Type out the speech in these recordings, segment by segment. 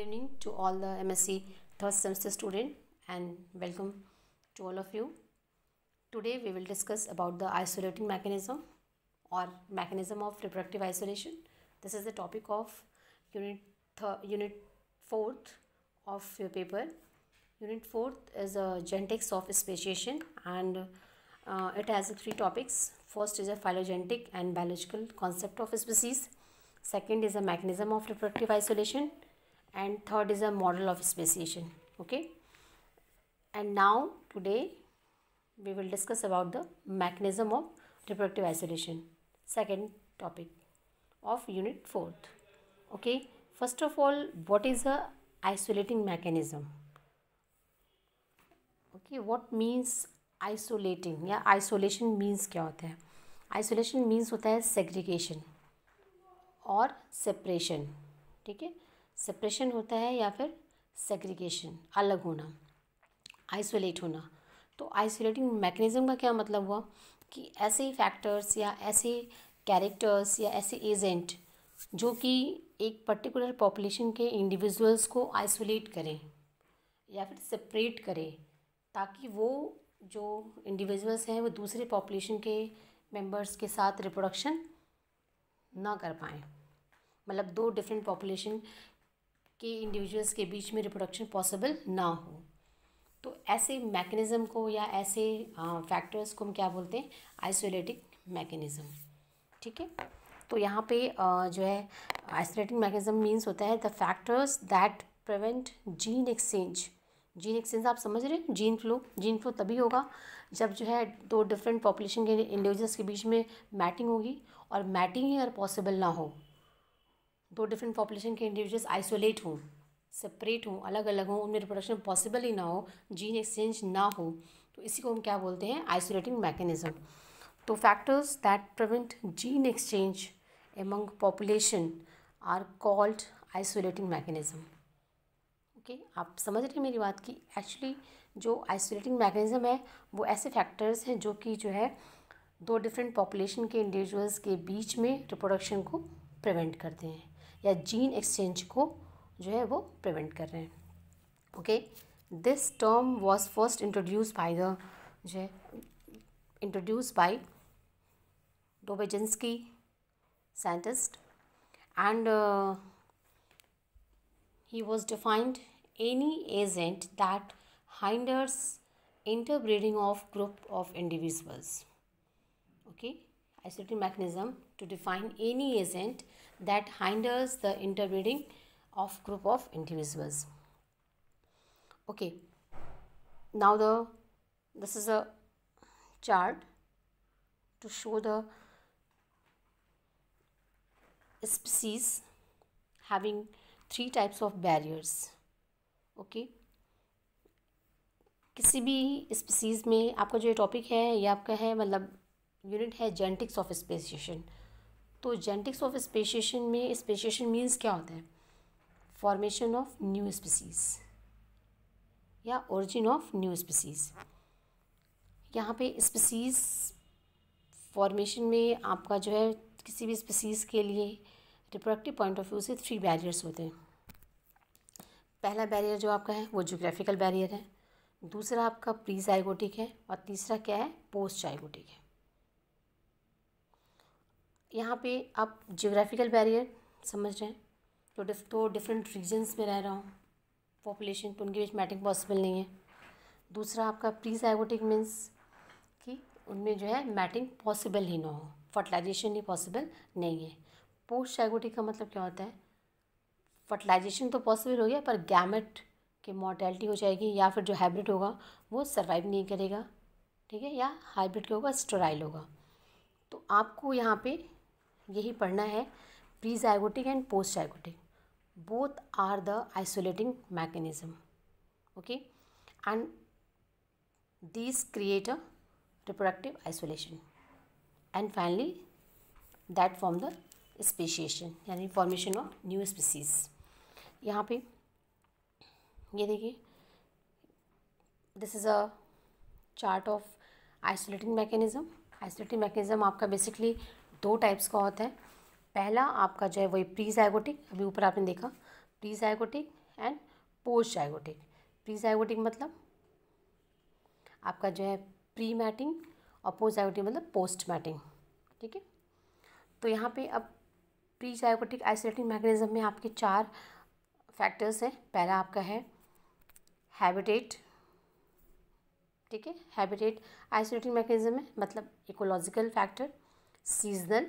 Good evening to all the MSc third semester student and welcome to all of you. Today we will discuss about the isolating mechanism or mechanism of reproductive isolation. This is the topic of unit unit 4th of your paper. Unit 4th is a genetics of speciation and uh, it has three topics. First is a phylogenetic and biological concept of species. Second is a mechanism of reproductive isolation and third is a model of speciation okay and now today we will discuss about the mechanism of reproductive isolation second topic of unit 4th okay first of all what is a isolating mechanism okay what means isolating yeah, isolation means kya hota hai isolation means hota hai segregation or separation ठीक hai separation होता है या फिर segregation अलग होना isolate होना तो isolating mechanism का क्या मतलब हुआ कि ऐसे ही फैक्टर्स या ऐसे कैरेक्टर्स या ऐसे एजेंट जो कि एक पर्टिकुलर पॉपुलेशन के इंडिविजुअल्स को आइसोलेट करें या फिर सेपरेट करें ताकि वो जो इंडिविजुअल्स हैं वो दूसरे पॉपुलेशन के मेंबर्स के साथ रिप्रोडक्शन ना कर पाएँ मतलब दो डिफरेंट पॉपुलेशन कि इंडिविजुअल्स के बीच में रिप्रोडक्शन पॉसिबल ना हो तो ऐसे मैकेनिज़्म को या ऐसे फैक्टर्स को हम क्या बोलते हैं आइसोलेटिक मैकेनिज़्म ठीक है तो यहाँ पे जो है आइसोलेटिक मैकेनिज़्म मीन्स होता है the factors that prevent gene exchange gene exchange आप समझ रहे हैं जीन फ्लो जीन फ्लो तभी होगा जब जो है दो डिफरेंट पॉपुलेशन के इंडिविजुअल्स के बीच में मैटिंग होगी और मैटिंग ही अगर पॉसिबल ना हो दो डिफरेंट पॉपुलेशन के इंडिविजुअल्स आइसोलेट हों सेपरेट हों अलग अलग हों उनमें रिप्रोडक्शन पॉसिबल ही ना हो जीन एक्सचेंज ना हो तो इसी को हम क्या बोलते हैं आइसोलेटिंग मैकेनिज्म तो factors that prevent gene exchange among population are called isolating mechanism okay आप समझ रहे हैं मेरी बात की एक्चुअली जो आइसोलेटिंग मैकेनिज्म है वो ऐसे फैक्टर्स हैं जो कि जो है दो डिफरेंट पॉपुलेशन के इंडिविजुअल्स के बीच में रिप्रोडक्शन को प्रिवेंट करते हैं या जीन एक्सचेंज को जो है वो प्रिवेंट कर रहे हैं okay this term was first introduce by the जो है introduce by Dobzhansky scientist and he was defined any agent that hinders interbreeding of group of individuals okay isolating mechanism to define any agent that hinders the interbreeding of group of individuals. Okay, now the this is a chart to show the species having three types of barriers. okay. किसी भी species में आपका जो topic है या आपका है मतलब यूनिट है जेनेटिक्स ऑफ स्पेसिएशन तो जेनेटिक्स ऑफ स्पेशिएशन में स्पेशिएशन मीन्स क्या होता है फॉर्मेशन ऑफ न्यू स्पीसीज या ओरिजिन ऑफ न्यू स्पीसीज यहाँ पे स्पीसीज फॉर्मेशन में आपका जो है किसी भी स्पीसीज़ के लिए रिप्रोडक्टिव पॉइंट ऑफ व्यू से थ्री बैरियर्स होते हैं पहला बैरियर जो आपका है वो जियोग्राफिकल बैरियर है दूसरा आपका प्री जाइगोटिक है और तीसरा क्या है पोस्ट जाइगोटिक है यहाँ पे आप जियोग्राफिकल बैरियर समझ रहे हैं तो डिफ तो डिफरेंट रीजन्स में रह रहा हूँ पॉपुलेशन तो उनके बीच मैटिंग पॉसिबल नहीं है दूसरा आपका प्री साइगोटिक मीन्स कि उनमें जो है मैटिंग पॉसिबल ही ना हो फर्टिलाइजेशन ही पॉसिबल नहीं है पोस्ट साइगोटिक का मतलब क्या होता है फर्टिलाइजेशन तो पॉसिबल हो गया पर गैमेट की मॉर्टेलिटी हो जाएगी या फिर जो हाइब्रिड होगा वो सर्वाइव नहीं करेगा ठीक है या हाइब्रिड क्या होगा स्टोराइल होगा तो आपको यहाँ पे यही पढ़ना है pre zygotic and post zygotic both are the isolating mechanism okay and this create a reproductive isolation and finally that form the speciation यानी फॉर्मेशन ऑफ न्यू स्पीसीज यहाँ पे ये देखिए this is a chart of isolating mechanism isolating mechanism आपका basically दो types का होता है पहला आपका जो है वही प्री जायगोटिक अभी ऊपर आपने देखा pre zygotic and post zygotic pre zygotic मतलब आपका जो है प्री मैटिंग और पोस्ट जायोटिक मतलब पोस्ट मैटिंग ठीक है तो यहाँ पे अब प्री जायोटिक आइसोलेटिंग मैकेनिज्म में आपके चार फैक्टर्स हैं पहला आपका है हैबिटेट ठीक है हैबिटेट आइसोलेटिंग मैकेनिज्म है मतलब ecological factor seasonal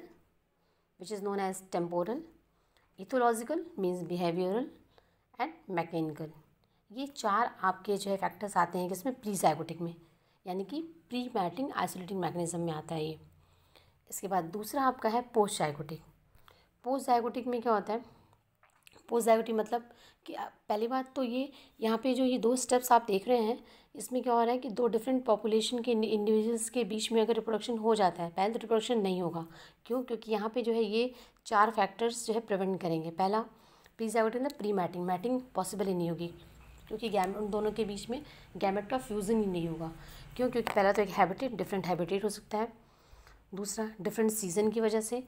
which is known as temporal ethological means behavioural and mechanical ये चार आपके जो है फैक्टर्स आते हैं किसमें प्री साइकोटिक में यानी कि प्री मैटिंग आइसोलेटिंग मैकेनिज्म में आता है ये इसके बाद दूसरा आपका है पोस्ट साइकोटिक पोस्ट साइकोटिक में क्या होता है पॉजिटिविटी मतलब कि पहली बात तो ये यहाँ पे जो ये दो स्टेप्स आप देख रहे हैं इसमें क्या हो रहा है कि दो डिफरेंट पॉपुलेशन के इंडिविजुअल्स के बीच में अगर रिप्रोडक्शन हो जाता है पहले तो रिप्रोडक्शन नहीं होगा क्यों क्योंकि यहाँ पे जो है ये चार फैक्टर्स जो है प्रिवेंट करेंगे पहला पीजाविटी मतलब प्री मैटिंग मैटिंग पॉसिबल ही नहीं होगी क्योंकि गैमेट उन दोनों के बीच में गैमेट का फ्यूज़न ही नहीं होगा क्यों क्योंकि पहला तो एक हैबिटेट डिफरेंट हैबिटेट हो सकता है दूसरा डिफरेंट सीज़न की वजह से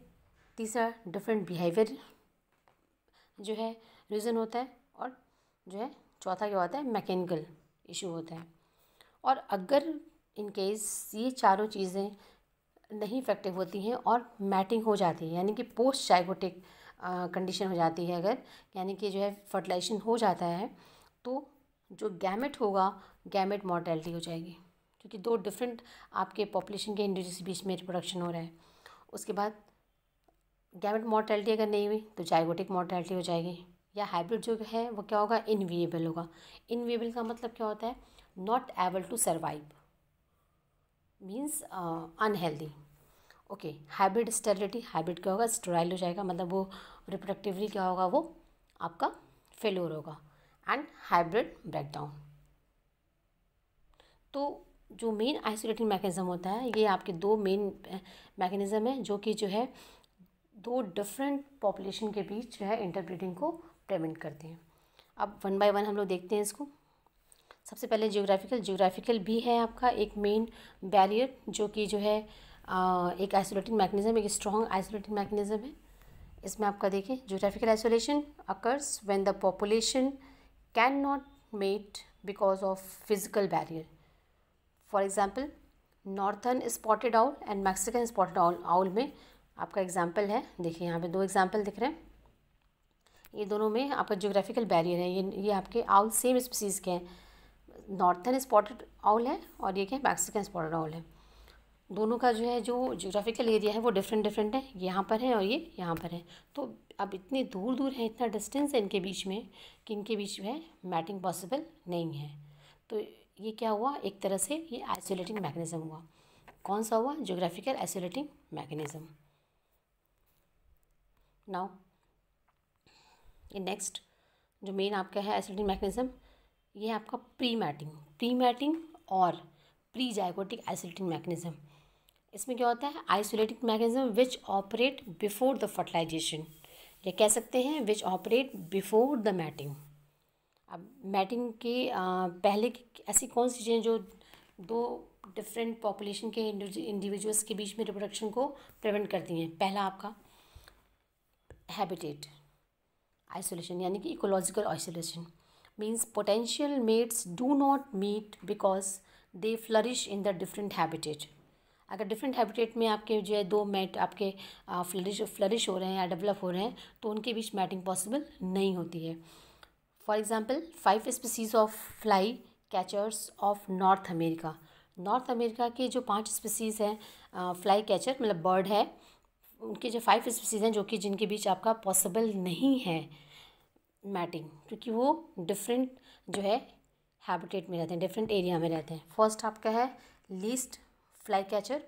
तीसरा डिफरेंट बिहेवियर जो है रीज़न होता है और जो है चौथा क्या होता है मैकेनिकल इशू होता है और अगर इन केस ये चारों चीज़ें नहीं इफेक्टिव होती हैं और मैटिंग हो जाती है यानी कि पोस्ट जाइगोटिक कंडीशन हो जाती है अगर यानी कि जो है फर्टिलाइजेशन हो जाता है तो जो गैमेट होगा गैमेट मॉर्टेलिटी हो जाएगी क्योंकि दो डिफरेंट आपके पॉपुलेशन के इंडिविजुअल बीच में रिप्रोडक्शन हो रहा है उसके बाद गैमेट मोर्टैलिटी अगर नहीं हुई तो जाइगोटिक मोर्टैलिटी हो जाएगी या हाइब्रिड जो है वो क्या होगा इनविएबल होगा इनविएबल का मतलब क्या होता है not able to survive means unhealthy okay hybrid sterility hybrid क्या होगा स्टोराइल हो जाएगा मतलब वो रिप्रोडक्टिवली क्या होगा वो आपका फेलोर होगा एंड हाइब्रिड ब्रेकडाउन तो जो मेन आइसोलेटिंग मैकेनिज़्म होता है ये आपके दो मेन मैकेनिज़्म uh, है जो कि जो है दो डिफरेंट पॉपुलेशन के बीच जो है इंटरप्रेटिंग को प्रेवेंट करते हैं अब वन बाय वन हम लोग देखते हैं इसको सबसे पहले जियोग्राफिकल जियोग्राफिकल भी है आपका एक मेन बैरियर जो कि जो है एक आइसोलेटिंग मैकेनिज्म एक स्ट्रॉन्ग आइसोलेटिंग मैकेनिज्म है इसमें आपका देखें geographical isolation occurs when the population can not mate because of physical barrier for example northern spotted owl and Mexican spotted owl में आपका एग्ज़ाम्पल है देखिए यहाँ पे दो एग्ज़ाम्पल दिख रहे हैं ये दोनों में आपका जोग्राफिकल बैरियर है ये ये आपके आउल सेम स्पीसीज़ के हैं नॉर्थन स्पॉटेड आउल है और ये क्या है मैक्सिकन स्पॉटेड आउल है दोनों का जो है जो जोग्राफिकल एरिया है वो डिफरेंट डिफरेंट है यहाँ पर है और ये यहाँ पर है तो अब इतने दूर दूर है इतना डिस्टेंस है इनके बीच में कि इनके बीच में मैटिंग पॉसिबल नहीं है तो ये क्या हुआ एक तरह से ये आइसोलेटिंग मैकेनिज़्म हुआ कौन सा हुआ जोग्राफिकल आइसोलेटिंग मैकेनिज़्म नाउ ये नेक्स्ट जो मेन आपका है एसिडिक मैकेनिज्म ये है आपका प्री मैटिंग प्री मैटिंग और प्री जायोटिक एसिडिक मैकेनिज्म इसमें क्या होता है isolating mechanism which operate before the fertilization ये कह सकते हैं which operate before the mating अब मैटिंग के पहले की ऐसी कौन सी चीज़ें जो दो डिफरेंट पॉपुलेशन के इंडिविजुअल्स के बीच में रिप्रोडक्शन को प्रिवेंट करती हैं पहला आपका हैबिटेट आइसोलेशन यानी कि ecological isolation means potential mates do not meet because they flourish in the different habitat अगर डिफरेंट हैबिटेट में आपके जो है दो मेट आपके फ्लरिश फ्लरिश हो रहे हैं या डेवलप हो रहे हैं तो उनके बीच मैटिंग पॉसिबल नहीं होती है for example five species of fly catchers of North America North America के जो पांच स्पीसीज़ हैं फ्लाई कैचर मतलब बर्ड है उनके जो फाइव स्पीसीज़ हैं जो कि जिनके बीच आपका पॉसिबल नहीं है मैटिंग क्योंकि वो डिफरेंट जो है हैबिटेट में रहते हैं डिफरेंट एरिया में रहते हैं फर्स्ट आपका है least fly catcher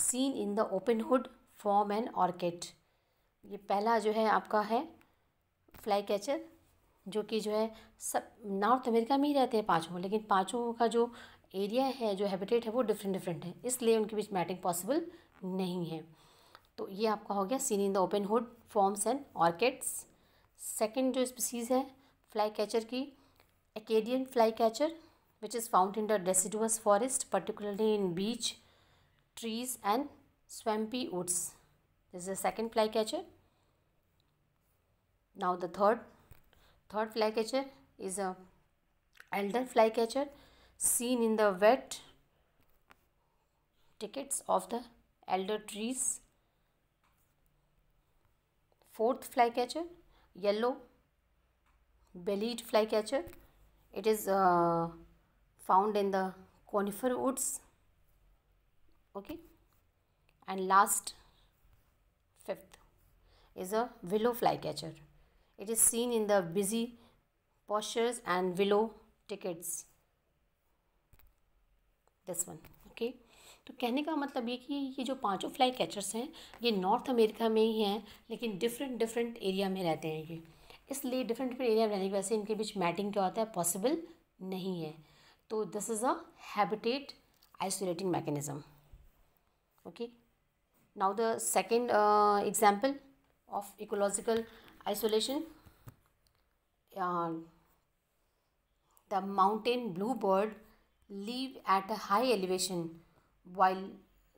seen in the open woods farm an orchard ये पहला जो है आपका है फ्लाई कैचर जो कि जो है सब नॉर्थ अमेरिका में ही रहते हैं पाँचों लेकिन पाँचों का जो एरिया है जो हैबिटेट है वो डिफरेंट डिफरेंट है इसलिए उनके बीच मैटिंग पॉसिबल नहीं है तो ये आपका हो गया seen in the open woods farms and orchards second जो स्पीसीज है फ्लाई कैचर की Acadian fly catcher which is found in the deciduous forest particularly in beech trees and swampy woods is is second fly catcher now the third third fly catcher is a alder fly catcher seen in the wet thickets of the alder trees Fourth flycatcher, yellow bellied flycatcher. It is uh, found in the conifer woods. Okay. And last, fifth, is a willow flycatcher. It is seen in the busy postures and willow tickets. This one. तो कहने का मतलब ये कि ये जो पांचों fly catchers हैं ये नॉर्थ अमेरिका में ही हैं लेकिन डिफरेंट डिफरेंट एरिया में रहते हैं ये इसलिए डिफरेंट डिफरेंट एरिया में रहने की वजह से इनके बीच मैटिंग क्या होता है पॉसिबल नहीं है तो this is a habitat isolating mechanism okay now the second example of ecological isolation the mountain blue bird live at a high elevation while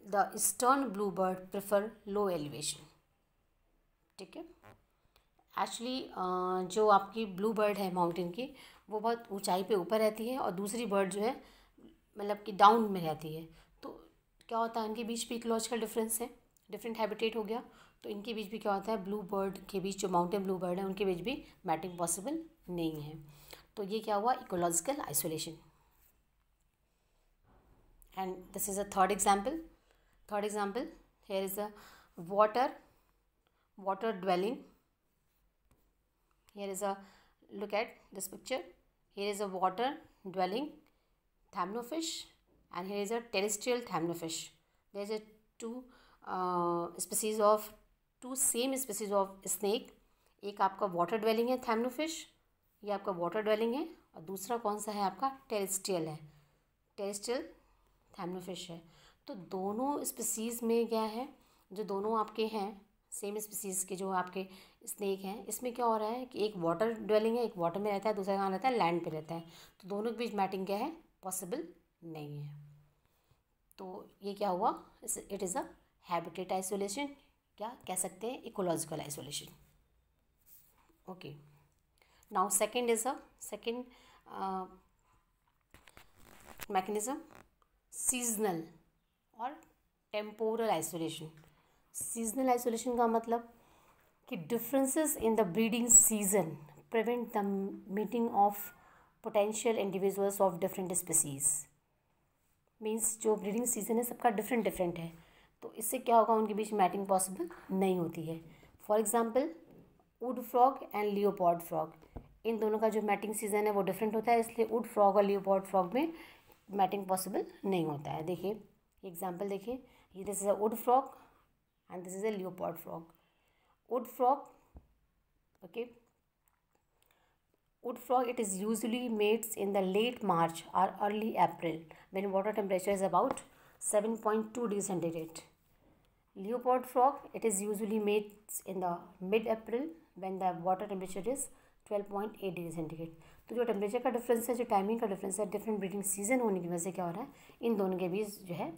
the eastern bluebird prefer low elevation ठीक है actually जो आपकी blue bird है mountain की वो बहुत ऊंचाई पे ऊपर रहती है और दूसरी बर्ड जो है मतलब कि डाउन में रहती है तो क्या होता है इनके बीच भी इकोलॉजिकल डिफरेंस है डिफरेंट हैबिटेट हो गया तो इनके बीच भी क्या होता है ब्लू बर्ड के बीच जो माउंटेन ब्लू बर्ड है उनके बीच भी मैटिंग पॉसिबल नहीं है तो ये क्या हुआ ecological isolation and this is a third example third example here is a water water dwelling here is a look at this picture here is a water dwelling thamnophish and here is a terrestrial thamnophish there is a two uh, species of two same species of snake एक आपका water dwelling है थैमनोफिश ये आपका water dwelling है और दूसरा कौन सा है आपका टेरेस्ट्रियल है टेरेस्ट्रियल थैमनोफिश है तो दोनों स्पीसीज़ में क्या है जो दोनों आपके हैं सेम स्पीसीज़ के जो आपके स्नेक हैं इसमें क्या हो रहा है कि एक वाटर ड्वेलिंग है एक वाटर में रहता है दूसरा कहाँ रहता है लैंड पे रहता है तो दोनों के बीच मैटिंग क्या है पॉसिबल नहीं है तो ये क्या हुआ it is a habitat isolation क्या कह सकते हैं ecological isolation okay now second is a second mechanism seasonal और टेम्पोरल आइसोलेशन सीजनल आइसोलेशन का मतलब कि differences in the breeding season prevent the meeting of potential individuals of different species means जो breeding season है सबका different different है तो इससे क्या होगा उनके बीच मैटिंग पॉसिबल नहीं होती है for example wood frog and leopard frog इन दोनों का जो मैटिंग सीज़न है वो डिफरेंट होता है इसलिए वुड फ्रॉग और लियोपॉड फ्रॉग में मैटिंग पॉसिबल नहीं होता है देखिए एग्जाम्पल देखिए ये this is a wood frog and this is a leopard frog wood frog okay wood frog it is usually mates in the late March और early April main water temperature is about seven point two degree centigrade leopard frog it is usually mates in the mid April when the water temperature is twelve point eight degree centigrade तो जो temperature का difference है जो timing का difference है different breeding season होने की वजह से क्या हो रहा है इन दोनों के बीच जो है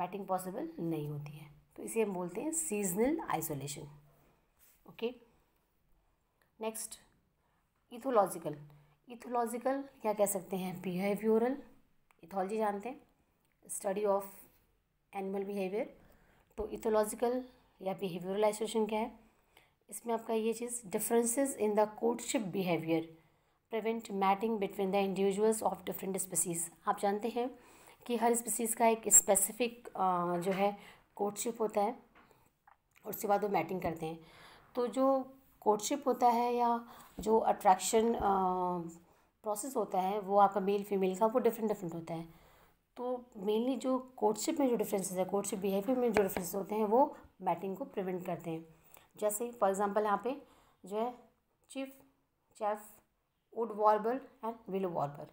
मैटिंग पॉसिबल नहीं होती है तो इसे हम बोलते हैं seasonal isolation okay next ethological ethological क्या कह सकते हैं बिहेवियोरल इथोलॉजी जानते हैं स्टडी ऑफ एनिमल बिहेवियर तो इथोलॉजिकल या बिहेवियरल आइसोलेशन क्या है इसमें आपका ये चीज़ differences in the courtship behaviour prevent mating between the individuals of different species आप जानते हैं कि हर स्पीसीज़ का एक स्पेसिफिक जो है कोर्टशिप होता है और उसके बाद वो मैटिंग करते हैं तो जो कोर्टशिप होता है या जो अट्रैक्शन प्रोसेस होता है वो आपका मेल फीमेल का वो डिफरेंट डिफरेंट होता है तो मेनली जो कोर्टशिप में जो डिफरेंसेस है कोर्टशिप बिहेवियर में जो डिफरेंसेस होते हैं वो मैटिंग को प्रिवेंट करते हैं जैसे फॉर एग्ज़ाम्पल यहाँ पे जो है chiffchaff wood warbler and willow warbler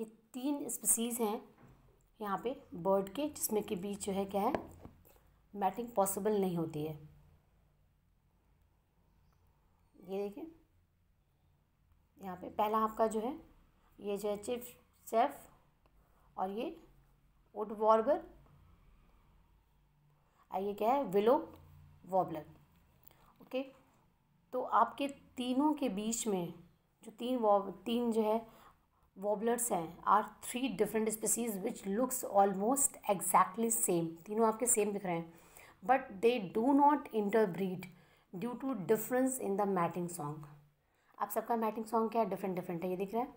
ये तीन स्पीसीज़ हैं यहाँ पे बर्ड के जिसमें के बीच जो है क्या है मैटिंग पॉसिबल नहीं होती है ये देखिए यहाँ पे पहला आपका जो है ये जो है चिफ सेफ और ये वुड वॉर्बर और ये क्या है विलो वॉबलर ओके तो आपके तीनों के बीच में जो तीन वॉब तीन जो है वॉबलर्स हैं are three different species which looks almost exactly same तीनों आपके सेम दिख रहे हैं but they do not interbreed due to difference in the mating song आप सबका मैटिंग सॉन्ग क्या है डिफरेंट डिफरेंट है ये दिख रहा है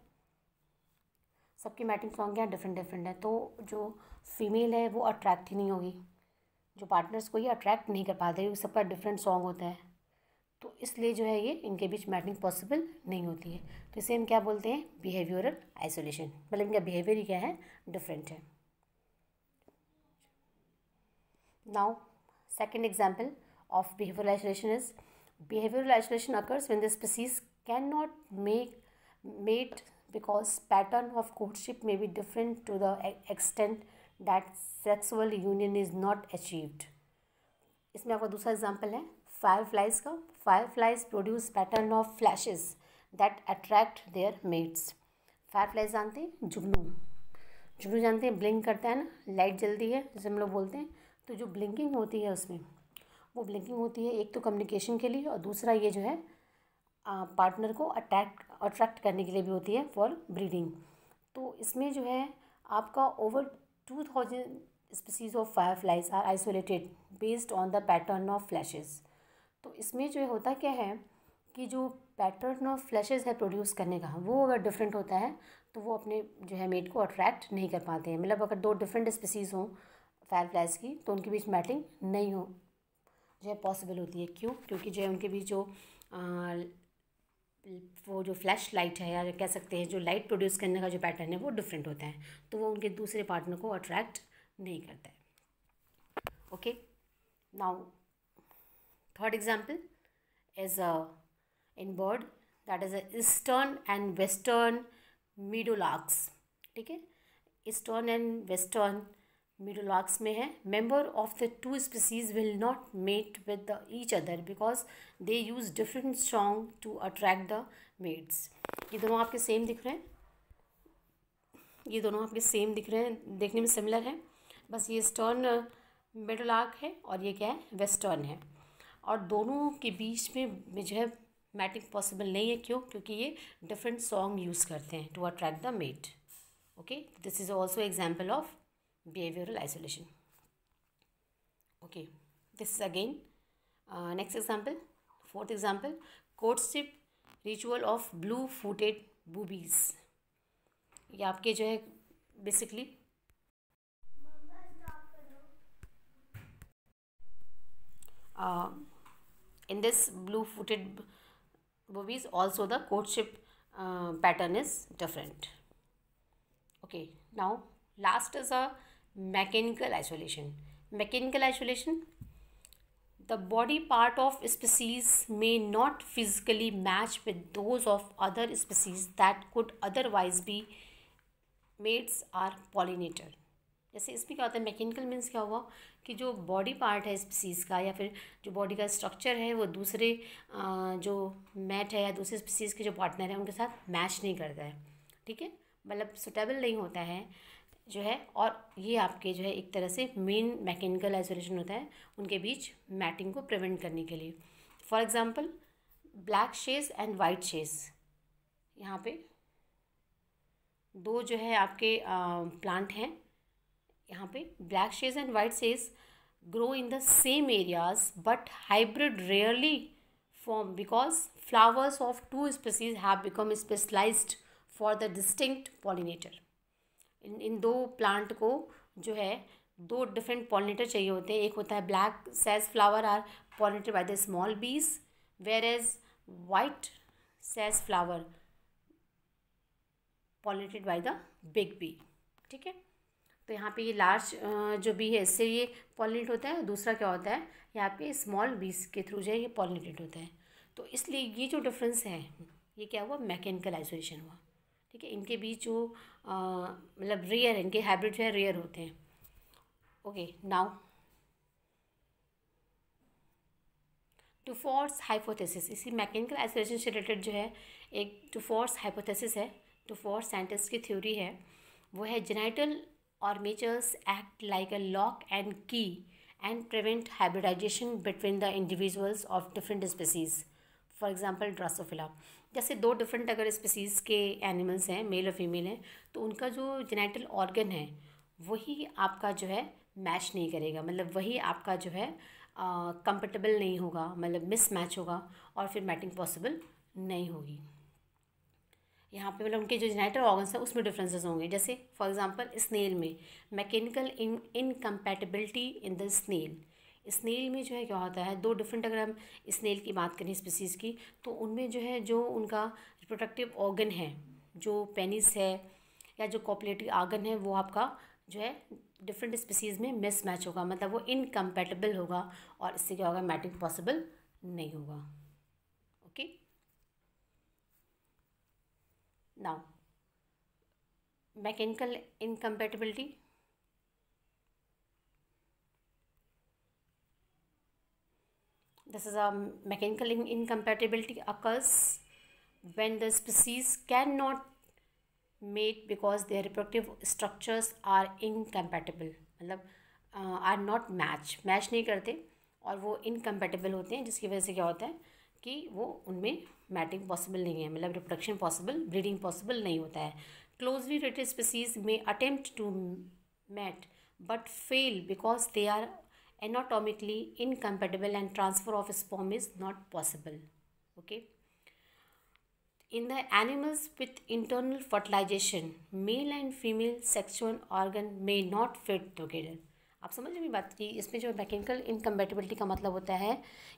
सबकी मैटिंग सॉन्ग क्या डिफरेंट डिफरेंट है तो जो फीमेल है वो अट्रैक्ट ही नहीं होगी जो पार्टनर्स को ये अट्रैक्ट नहीं कर पाते सबका डिफरेंट सॉन्ग होता है तो इसलिए जो है ये इनके बीच मैटिंग पॉसिबल नहीं होती है तो इसे हम क्या बोलते हैं बिहेवियरल आइसोलेशन मतलब इनका बिहेवियर ही क्या है डिफरेंट है now second example of behaviour isolation is behavioural isolation occurs when the species can not make mate because pattern of courtship may be different to the extent that sexual union is not achieved इसमें आपका दूसरा example है fireflies का fireflies produce pattern of flashes that attract their mates fireflies जानते हैं जुगनू जुगनू जानते हैं ब्लिंक करता है ना लाइट जलती है जैसे हम लोग बोलते हैं तो जो ब्लिंकिंग होती है उसमें वो ब्लिंकिंग होती है एक तो कम्युनिकेशन के लिए और दूसरा ये जो है पार्टनर को अट्रैक्ट अट्रैक्ट करने के लिए भी होती है फॉर ब्रीडिंग तो इसमें जो है आपका over two thousand species of fireflies are isolated based on the pattern of flashes तो इसमें जो होता क्या है कि जो पैटर्न ऑफ फ्लैशेज है प्रोड्यूस करने का वो अगर डिफरेंट होता है तो वो अपने जो है मेट को अट्रैक्ट नहीं कर पाते हैं मतलब अगर दो डिफरेंट स्पीसीज़ हों फायर फ्लाइज की तो उनके बीच मैटिंग नहीं हो जो है पॉसिबल होती है क्यों क्योंकि जो है उनके बीच जो आ, वो जो फ्लैश लाइट है या कह सकते हैं जो लाइट प्रोड्यूस करने का जो पैटर्न है वो डिफरेंट होता है तो वो उनके दूसरे पार्टनर को अट्रैक्ट नहीं करता है okay now Third example is a in bird that is a and western meadowlarks ठीक है ईस्टर्न एंड वेस्टर्न मीडोलाक्स में है member of the two species will not mate with the each other because they use different strong to attract the mates ये दोनों आपके same दिख रहे हैं ये दोनों आपके सेम दिख रहे हैं देखने में सिमिलर है बस ये स्टर्न मेडोलाक uh, है और ये क्या है वेस्टर्न है और दोनों के बीच में जो है मैटिंग पॉसिबल नहीं है क्यों क्योंकि ये डिफरेंट सॉन्ग यूज़ करते हैं to attract the mate okay this is also example of behavioural isolation okay this is again next example fourth example courtship ritual of blue footed boobies ये आपके जो है basically uh, in this blue footed boobies, also the courtship uh, pattern is different okay now last is a mechanical isolation mechanical isolation the body part of species may not physically match with those of other species that could otherwise be mates or pollinator जैसे इसमें क्या होता है mechanical means क्या हुआ कि जो body part है स्पीसीज़ का या फिर जो बॉडी का स्ट्रक्चर है वो दूसरे जो मैट है या दूसरे स्पीसीज़ के जो पार्टनर हैं उनके साथ मैच नहीं करता है ठीक है मतलब सुटेबल नहीं होता है जो है और ये आपके जो है एक तरह से मेन मैकेनिकल आइसोलेशन होता है उनके बीच मैटिंग को प्रिवेंट करने के लिए for example black sage and white sage यहाँ पे दो जो है आपके प्लांट हैं यहाँ पे black sage and white sage grow in the same areas but hybrid rarely form because flowers of two species have become specialised for the distinct pollinator in in दो प्लांट को जो है दो डिफरेंट पॉलीनेटर चाहिए होते हैं एक होता है black sage flower are pollinator by the small bees whereas white sage flower pollinated by the big bee ठीक है तो यहाँ पे ये लार्ज जो बी है इससे ये पॉलिनेट होता है और दूसरा क्या होता है यहाँ पे स्मॉल बीस के थ्रू जो है ये पॉलिनेटेड होता है तो इसलिए ये जो डिफरेंस है ये क्या हुआ मैकेनिकल आइसोलेशन हुआ ठीक है इनके बीच जो मतलब रेयर है इनके हाइब्रिड जो है रेयर होते हैं okay now two force hypothesis इसी मैकेनिकल आइसोलेशन से रिलेटेड जो है एक टू फोर्स हाइपोथेसिस है टू फोर्स साइंटिस्ट की थ्योरी है वो है जेनाइटल और measures act like a lock and key and prevent hybridization between the individuals of different species for example drosophila जैसे दो डिफरेंट अगर स्पीसीज़ के एनिमल्स हैं मेल और फीमेल हैं तो उनका जो जेनेटल ऑर्गन है वही आपका जो है मैच नहीं करेगा मतलब वही आपका जो है कंपेटेबल नहीं होगा मतलब मिस मैच होगा और फिर मैटिंग पॉसिबल नहीं होगी यहाँ पे मतलब उनके जो जेनाइटर ऑर्गन्स हैं उसमें डिफरेंसेस होंगे जैसे फॉर एग्जांपल स्नेल में mechanical in incompatibility in the snail snail में जो है क्या होता है दो डिफरेंट अगर हम स्नेल की बात करें स्पीसीज़ की तो उनमें जो है जो उनका रिप्रोडक्टिव ऑर्गन है जो पेनिस है या जो कॉपलेटिव ऑर्गन है वो आपका जो है डिफरेंट स्पीसीज़ में मिसमैच होगा मतलब वो इनकम्पैटिबल होगा और इससे क्या होगा मैटिंग पॉसिबल नहीं होगा okay okay? Now mechanical incompatibility this is a mechanical incompatibility occurs when the species can not mate because their reproductive structures are incompatible मतलब आर नॉट मैच मैच नहीं करते और वो इनकम्पेटिबल होते हैं जिसकी वजह से क्या होता है कि वो उनमें मैटिंग पॉसिबल नहीं है मतलब रिप्रोडक्शन पॉसिबल ब्रीडिंग पॉसिबल नहीं होता है क्लोजली रिलेटेड स्पीसीज में attempt to mate but fail because they are anatomically incompatible and transfer of sperm is not possible okay in the animals with internal fertilisation male and female sexual organ may not fit together. आप समझ रहे बात की इसमें जो mechanical इनकम्बेटिबिलिटी का मतलब होता है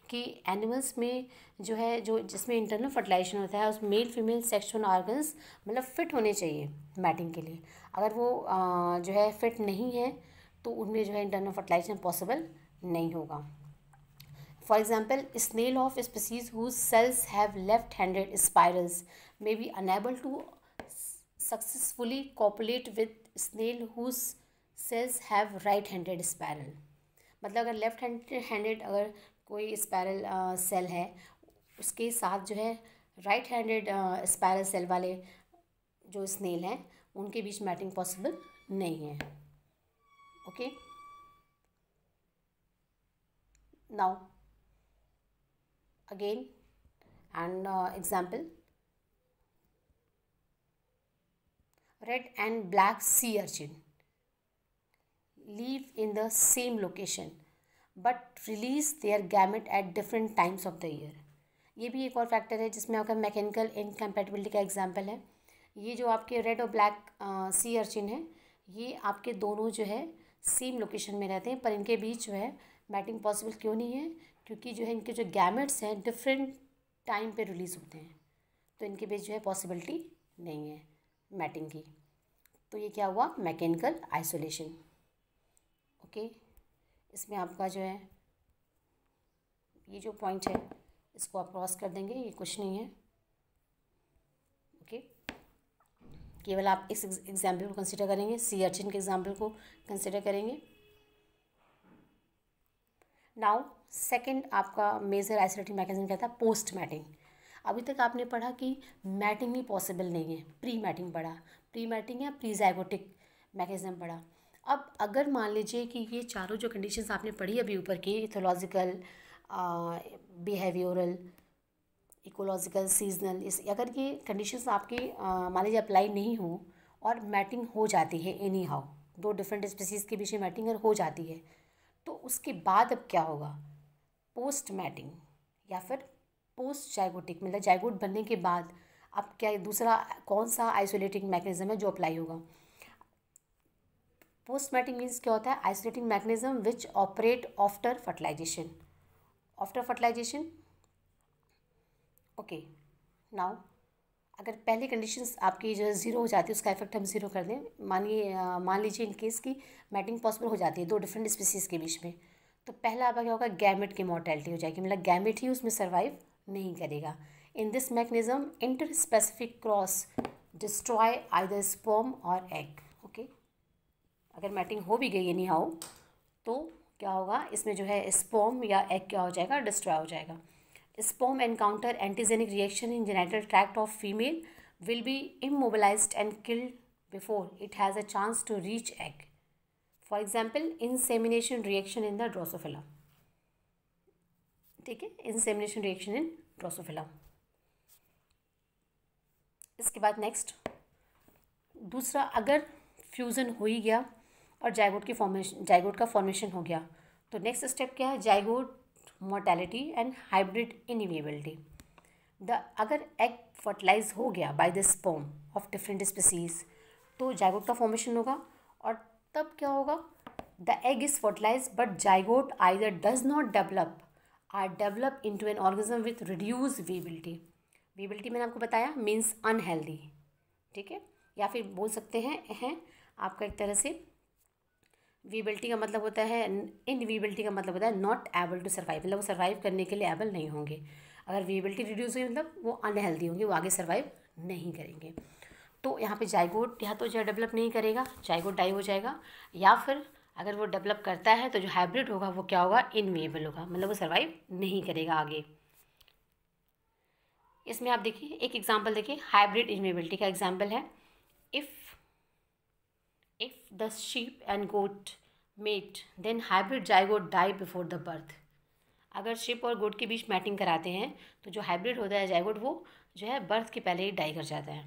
कि एनिमल्स में जो है जो जिसमें इंटरनल फर्टिलाइजेशन होता है उसमें मेल फीमेल सेक्शुअल ऑर्गन्स मतलब फिट होने चाहिए मैटिंग के लिए अगर वो आ, जो है फिट नहीं है तो उनमें जो है इंटरनल फर्टिलाइजेशन पॉसिबल नहीं होगा for example snail of species who shells have left handed spirals may be unable to successfully copulate with snail whose shells have right handed spiral मतलब अगर लेफ्ट हैंडेड अगर कोई स्पैरल सेल है उसके साथ जो है राइट हैंडेड स्पैरल सेल वाले जो स्नेल हैं उनके बीच मैटिंग पॉसिबल नहीं है okay now again and example red and black sea urchin live in the same location but release their gamete at different times of the year ये भी एक और फैक्टर है जिसमें आपका मैकेनिकल इनकम्पेटिबिलिटी का एग्जाम्पल है ये जो आपके रेड और ब्लैक सी अर्चिन है ये आपके दोनों जो है सेम लोकेशन में रहते हैं पर इनके बीच जो है मैटिंग पॉसिबल क्यों नहीं है क्योंकि जो है इनके जो गैमेट्स हैं डिफरेंट टाइम पे रिलीज़ होते हैं तो इनके बीच जो है पॉसिबिलिटी नहीं है मैटिंग की तो ये क्या हुआ मैकेनिकल आइसोलेशन ओके इसमें आपका जो है ये जो पॉइंट है इसको आप क्रॉस कर देंगे ये कुछ नहीं है ओके केवल आप इस एग्जाम्पल को कंसिडर करेंगे सी अर्चिन के एग्जाम्पल को कंसिडर करेंगे नाउ सेकंड आपका मेजर आइसोलेटिंग मैकेजम कहता है पोस्ट मैटिंग अभी तक आपने पढ़ा कि मैटिंग ही पॉसिबल नहीं है प्री मैटिंग पढ़ा प्री मैटिंग या प्रीजाइगोटिक मैकेजम पढ़ा अब अगर मान लीजिए कि ये चारों जो कंडीशंस आपने पढ़ी अभी ऊपर की इथोलॉजिकल बिहेवियोरल इकोलॉजिकल सीजनल इस अगर ये कंडीशंस आपकी मान लीजिए अप्लाई नहीं हो और मैटिंग हो जाती है एनी हाउ दो डिफरेंट स्पीसीज़ के बीच में मैटिंग अगर हो जाती है तो उसके बाद अब क्या होगा पोस्ट मैटिंग या फिर पोस्ट जाइगोटिक मतलब जाइगोट बनने के बाद अब क्या दूसरा कौन सा आइसोलेटिंग मैकेनिज्म है जो अप्लाई होगा पोस्टमैटिक मीन्स क्या होता है isolating mechanism which operate after fertilisation after fertilisation okay now अगर पहले कंडीशंस आपकी जो है ज़ीरो हो जाती है उसका इफेक्ट हम ज़ीरो कर दें मानिए मान लीजिए इन केस की मैटिंग पॉसिबल हो जाती है दो डिफरेंट स्पीसीज़ के बीच में तो पहला आपका क्या होगा गैमेट की मोर्टेलिटी हो जाएगी मतलब गैमेट ही उसमें सर्वाइव नहीं करेगा in this mechanism inter specific cross destroy either sperm और एग अगर मैटिंग हो भी गई एनी हाउ तो क्या होगा इसमें जो है स्पोम या एग क्या हो जाएगा डिस्ट्रॉय हो जाएगा sperm encounter antigenic reaction in genital tract of female will be immobilise and killed before it has a chance to reach egg for example insemination reaction in the drosophila ठीक है insemination reaction in Drosophila इसके बाद next दूसरा अगर fusion हो ही गया और zygote की फॉर्मेशन जाइगोड का फॉर्मेशन हो गया तो नेक्स्ट स्टेप क्या है zygote mortality and hybrid inviability the अगर एग फर्टिलाइज हो गया by the sperm of different species तो जाइगोट का फॉर्मेशन होगा और तब क्या होगा the egg is fertilise but zygote either does not develop or develop into an organism with reduce viability viability मैंने आपको बताया मीन्स अनहेल्दी ठीक है या फिर बोल सकते हैं हैं आपका एक तरह से वीबिलिटी का मतलब होता है इनवीबिलिटी का मतलब होता है नॉट एबल टू सर्वाइव मतलब वो सर्वाइव करने के लिए एबल नहीं होंगे अगर वीबिलिटी रिड्यूस हुई मतलब वो अनहेल्दी होंगे वो आगे सर्वाइव नहीं करेंगे तो यहाँ पे जाइगोट या तो जो डेवलप नहीं करेगा जाइगोट डाई हो जाएगा या फिर अगर वो डेवलप करता है तो जो हाइब्रिड होगा वो क्या होगा इनवेबल होगा मतलब वो सर्वाइव नहीं करेगा आगे इसमें आप देखिए एक एग्जाम्पल देखिए हाइब्रिड इनवेबिलिटी का एग्जाम्पल है if If the sheep and goat mate, then hybrid zygote die before the birth. अगर शिप और गोट के बीच मैटिंग कराते हैं तो जो हाइब्रिड होता है जायगोट वो जो है बर्थ के पहले ही डाई कर जाता है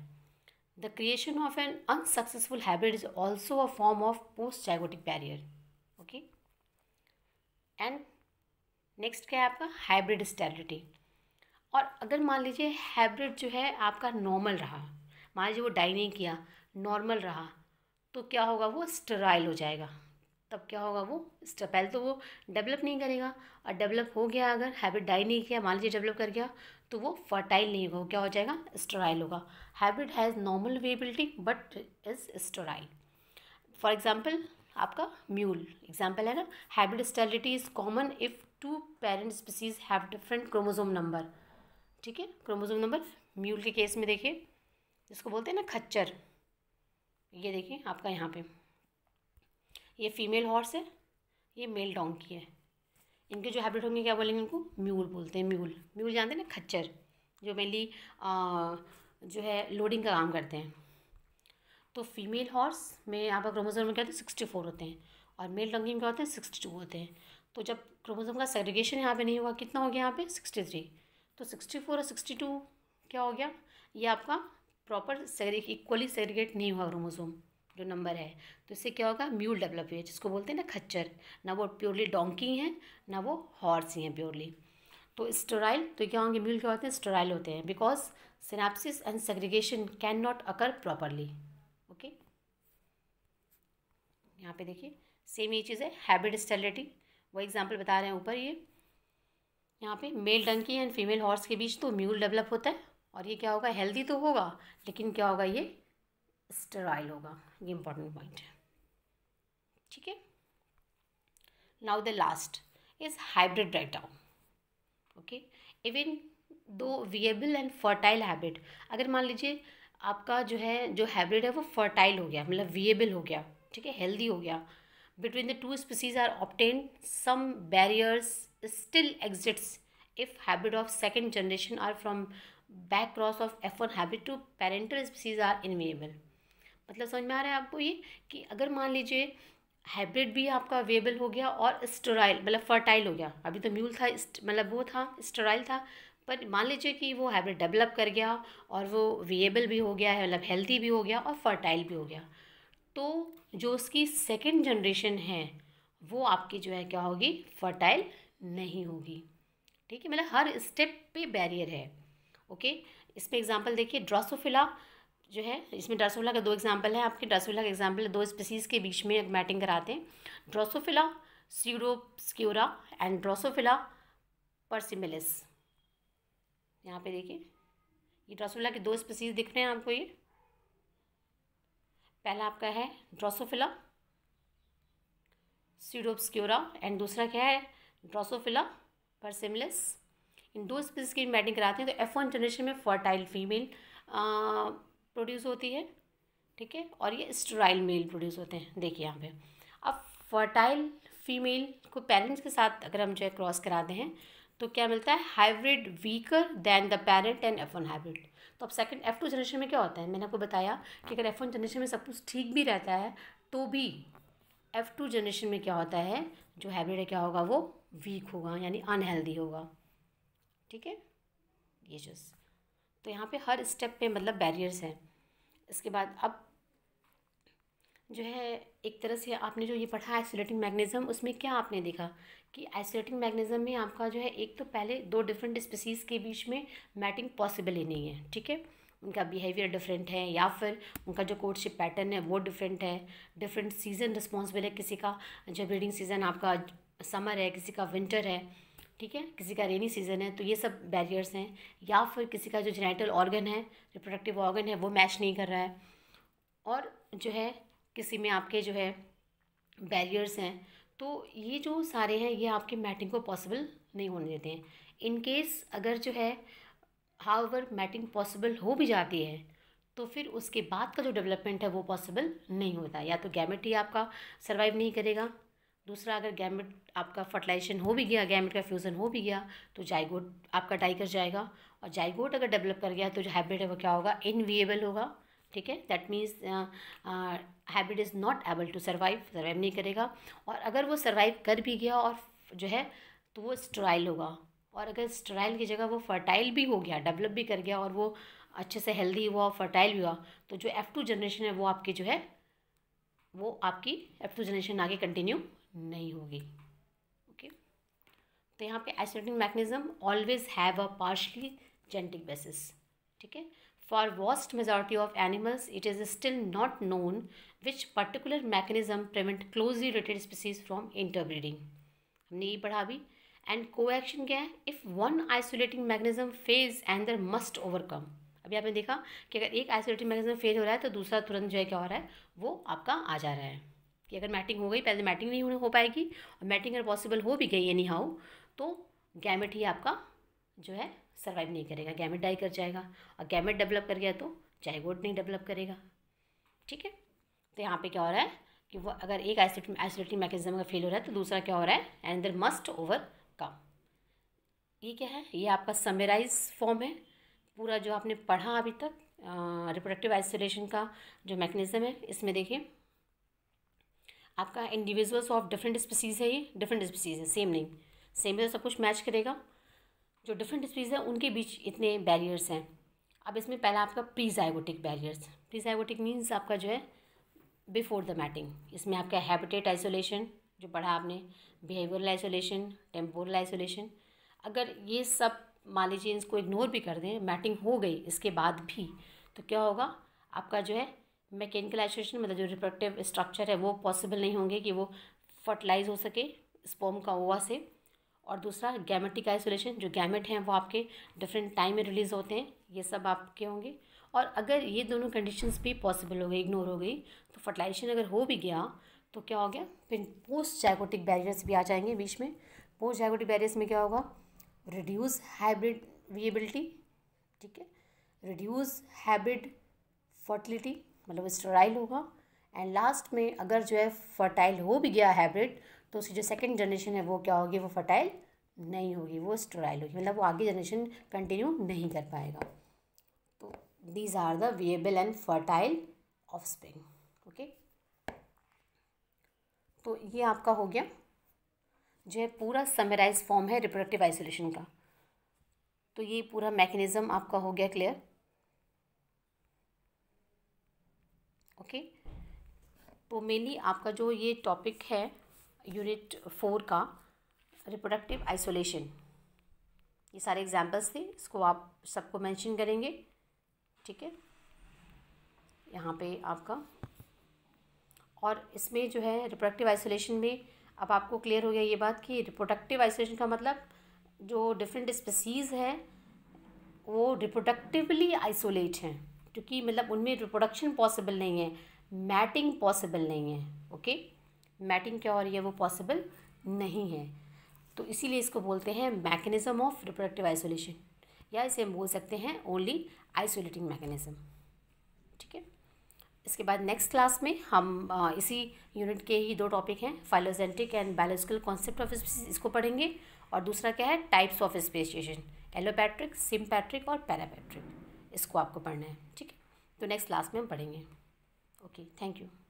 the creation of an unsuccessful hybrid is also a form of post zygotic barrier okay and next क्या है आपका हाइब्रिड स्टेरिलिटी और अगर मान लीजिए हाइब्रिड जो है आपका नॉर्मल रहा मान लीजिए वो डाई नहीं किया नॉर्मल रहा तो क्या होगा वो स्टराइल हो जाएगा तब क्या होगा वो पहले तो वो डेवलप नहीं करेगा और डेवलप हो गया अगर हैबिट डाई नहीं किया मान लीजिए डेवलप कर गया तो वो फर्टाइल नहीं होगा क्या हो जाएगा स्टराइल होगा hybrid has normal viability but is sterile for example आपका म्यूल एग्जाम्पल है ना hybrid sterility is common if two parent species have different chromosome number ठीक है क्रोमोजोम नंबर म्यूल के केस में देखिए जिसको बोलते हैं ना खच्चर ये देखिए आपका यहाँ पे ये फीमेल हॉर्स है ये मेल डोंकी है इनके जो हैबिट होंगे क्या बोलेंगे इनको म्यूल बोलते हैं म्यूल म्यूल जानते हैं ना खच्चर जो मेनली जो है लोडिंग का काम करते हैं तो फीमेल हॉर्स में आपका क्रोमोजोम में क्या होता है सिक्सटी फोर होते हैं और मेल डोंकी में क्या होते हैं सिक्सटी टू होते हैं तो जब क्रोमोजोम का सेग्रीगेशन यहाँ पे नहीं हुआ कितना हो गया यहाँ पे सिक्सटी थ्री तो सिक्सटी फोर और सिक्सटी टू क्या हो गया ये आपका प्रॉपर सेग्रीग इक्वली सेग्रीगेट नहीं हुआ क्रोमोजोम जो नंबर है तो इससे क्या होगा म्यूल डेवलप हुई है जिसको बोलते हैं ना खच्चर ना वो प्योरली डोंकी हैं ना वो हॉर्स ही हैं प्योरली तो स्टोराइल तो क्या होंगे म्यूल क्या होते हैं स्टोराइल होते हैं because synapsis and segregation can not occur properly okay यहाँ पे देखिए सेम ये चीज़ है हैबिट स्टेलिटी वो एग्जाम्पल बता रहे हैं ऊपर ये यहाँ पे male donkey and female horse के बीच तो म्यूल डेवलप होता है और ये क्या होगा हेल्दी तो होगा लेकिन क्या होगा ये स्टेराइल होगा ये इम्पोर्टेंट पॉइंट है ठीक है now the last is hybrid डाइटा okay even though viable and fertile habit अगर मान लीजिए आपका जो है जो हैब्रिड है वो फर्टाइल हो गया मतलब विएबल हो गया ठीक है हेल्दी हो गया between the two species are obtain some barriers still exists if hybrid of second generation or from back cross of F one hybrid to parental species are inviable मतलब समझ में आ रहा है आपको ये कि अगर मान लीजिए हाइब्रिड भी आपका अवेबल हो गया और स्टोराइल मतलब फर्टाइल हो गया अभी तो म्यूल था मतलब वो था स्टोराइल था पर मान लीजिए कि वो हाइब्रिड डेवलप कर गया और वो वेबल भी हो गया है मतलब हेल्दी भी हो गया और फर्टाइल भी हो गया तो जो उसकी सेकेंड जनरेशन है वो आपकी जो है क्या होगी फर्टाइल नहीं होगी ठीक है मतलब हर स्टेप पे बैरियर है ओके इसमें एग्जाम्पल देखिए ड्रासोफिला जो है इसमें ड्रासोफिला का दो एग्जाम्पल है आपके ड्रासोफिला का एग्जाम्पल दो स्पीसीज़ के बीच में मैटिंग कराते हैं drosophila pseudoobscura and drosophila persimilis यहाँ पे देखिए ये ड्रासोफिला के दो स्पीसीज़ दिख रहे हैं आपको ये पहला आपका है ड्रासोफिला सीडोब्सक्योरा एंड दूसरा क्या है ड्रासोफिला परसिमलिस इन दो स्पीसीज की मैटिंग कराते हैं तो एफ वन जनरेशन में फर्टाइल फीमेल प्रोड्यूस होती है ठीक है और ये स्टराइल मेल प्रोड्यूस होते हैं देखिए यहाँ पे अब फर्टाइल फीमेल को पेरेंट्स के साथ अगर हम जो है क्रॉस कराते हैं तो क्या मिलता है hybrid weaker than the parent and F one hybrid तो अब सेकंड एफ टू जनरेशन में क्या होता है मैंने आपको बताया कि अगर एफ वन जनरेशन में सब कुछ ठीक भी रहता है तो भी एफ टू जनरेशन में क्या होता है जो हाइब्रिड है क्या होगा वो वीक होगा यानी अनहेल्दी होगा ठीक है ये जो तो यहाँ पे हर स्टेप पे मतलब बैरियर्स हैं इसके बाद अब जो है एक तरह से आपने जो ये पढ़ा आइसोलेटिंग मैगनिज़म उसमें क्या आपने देखा कि आइसोलेटिंग मैगनिज़म में आपका जो है एक तो पहले दो डिफरेंट स्पीसीज़ के बीच में मैटिंग पॉसिबल ही नहीं है ठीक है उनका बिहेवियर डिफरेंट है या फिर उनका जो कोर्टशिप पैटर्न है वो डिफरेंट है डिफरेंट सीज़न रिस्पॉन्सिबल है किसी का जो ब्रीडिंग सीज़न आपका समर है किसी का विंटर है ठीक है किसी का रेनी सीज़न है तो ये सब बैरियर्स हैं या फिर किसी का जो जेनेटल ऑर्गन है रिप्रोडक्टिव ऑर्गन है वो मैच नहीं कर रहा है और जो है किसी में आपके जो है बैरियर्स हैं तो ये जो सारे हैं ये आपकी मैटिंग को पॉसिबल नहीं होने देते हैं इन केस अगर जो है हावर मैटिंग पॉसिबल हो भी जाती है तो फिर उसके बाद का जो डेवलपमेंट है वो पॉसिबल नहीं होता या तो गैमेट ही आपका सर्वाइव नहीं करेगा दूसरा अगर गैमेट आपका फर्टिलाइजेशन हो भी गया गैमेट का फ्यूज़न हो भी गया तो जाइगोट आपका डाइकर जाएगा और जाइगोट अगर डेवलप कर गया तो जो हैब्रिड है वो क्या होगा इनवीएबल होगा ठीक है that means hybrid is not able to survive survive नहीं करेगा और अगर वो सर्वाइव कर भी गया और जो है तो वो स्ट्राइल होगा और अगर स्ट्राइल की जगह वो फर्टाइल भी हो गया डेवलप भी कर गया और वो अच्छे से हेल्दी हुआ फर्टाइल भी हुआ तो जो एफ़ टू जनरेशन है वो आपकी जो है वो आपकी एफ़ टू जनरेशन आगे कंटिन्यू नहीं होगी ओके तो यहाँ पे isolating mechanism always have a partially genetic basis ठीक है for vast majority of animals it is still not known which particular mechanism prevent closely related species from interbreeding हमने ये पढ़ा भी एंड कोएक्शन क्या है if one isolating mechanism fails and there must overcome अभी आपने देखा कि अगर एक आइसोलेटिंग मैकेनिज्म फेल हो रहा है तो दूसरा तुरंत जो है क्या हो रहा है वो आपका आ जा रहा है कि अगर मैटिंग हो गई पहले मैटिंग नहीं हो पाएगी और मैटिंग अगर पॉसिबल हो भी गई एनी हाउ तो गैमेट ही आपका जो है सर्वाइव नहीं करेगा गैमेट डाई कर जाएगा और गैमेट डेवलप कर गया तो जाइगोट नहीं डेवलप करेगा ठीक है तो यहाँ पे क्या हो रहा है कि वो अगर एक आइसोलेटिंग आइसोलेटिंग मैकेजम का फेल हो रहा है तो दूसरा क्या हो रहा है and there must overcome ये क्या है ये आपका समराइज फॉर्म है पूरा जो आपने पढ़ा अभी तक रिप्रोडक्टिव आइसोलेशन का जो मैकेनिज़्म है इसमें देखिए आपका इंडिविजुअल्स ऑफ डिफरेंट स्पीसीज़ है ये डिफरेंट स्पीसीज़ है सेम नहीं सेम है सब कुछ मैच करेगा जो डिफरेंट स्पीसीज़ है उनके बीच इतने बैरियर्स हैं अब इसमें पहला आपका प्री बैरियर्स प्री मीन्स आपका जो है बिफोर द मैटिंग इसमें आपका हैबिटेट आइसोलेशन जो पढ़ा आपने बिहेवियरल आइसोलेशन टेम्पोरल आइसोलेशन अगर ये सब मान लीजिए इसको इग्नोर भी कर दें मैटिंग हो गई इसके बाद भी तो क्या होगा आपका जो है मैकेनिकल एसोसिएशन मतलब जो रिप्रोडक्टिव स्ट्रक्चर है वो पॉसिबल नहीं होंगे कि वो फर्टिलाइज हो सके स्पोम का ओवा से और दूसरा गैमेटिक आइसोलेशन जो गैमेट हैं वो आपके डिफरेंट टाइम में रिलीज़ होते हैं ये सब आपके होंगे और अगर ये दोनों कंडीशंस भी पॉसिबल हो गई इग्नोर हो गई तो फर्टिलाइजेशन अगर हो भी गया तो क्या हो गया फिर पोस्ट जैगोटिक बैरियर्स भी आ जाएंगे बीच में पोस्ट जैगोटिक बैरियर्स में क्या होगा रिड्यूस हाइब्रिड वीएबिलिटी ठीक है रिड्यूस हाइब्रिड फर्टिलिटी मतलब स्टराइल होगा एंड लास्ट में अगर जो है फर्टाइल हो भी गया हाइब्रिड तो उसकी जो सेकेंड जनरेशन है वो क्या होगी वो फर्टाइल नहीं होगी वो स्टराइल होगी मतलब वो आगे जनरेशन कंटिन्यू नहीं कर पाएगा तो these are the viable and fertile offspring okay तो ये आपका हो गया जो है पूरा समराइज फॉर्म है रिप्रोडक्टिव आइसोलेशन का तो ये पूरा मैकेनिज़्म आपका हो गया क्लियर ओके तो मेनली आपका जो ये टॉपिक है यूनिट फोर का रिप्रोडक्टिव आइसोलेशन ये सारे एग्जाम्पल्स थे इसको आप सबको मेंशन करेंगे ठीक है यहाँ पे आपका और इसमें जो है रिप्रोडक्टिव आइसोलेशन में अब आपको क्लियर हो गया ये बात कि रिप्रोडक्टिव आइसोलेशन का मतलब जो डिफरेंट स्पीसीज़ है वो रिप्रोडक्टिवली आइसोलेट हैं क्योंकि मतलब उनमें रिप्रोडक्शन पॉसिबल नहीं है मैटिंग पॉसिबल नहीं है ओके मैटिंग क्या हो रही है वो पॉसिबल नहीं है तो इसीलिए इसको बोलते हैं मैकेनिज्म ऑफ रिप्रोडक्टिव आइसोलेशन या इसे हम बोल सकते हैं ओनली आइसोलेटिंग मैकेनिज्म ठीक है इसके बाद नेक्स्ट क्लास में हम आ, इसी यूनिट के ही दो टॉपिक हैं phylogenetic and biological concept of species इसको पढ़ेंगे और दूसरा क्या है types of speciation allopatric sympatric और पैरापैट्रिक इसको आपको पढ़ना है ठीक है तो नेक्स्ट क्लास में हम पढ़ेंगे ओके थैंक यू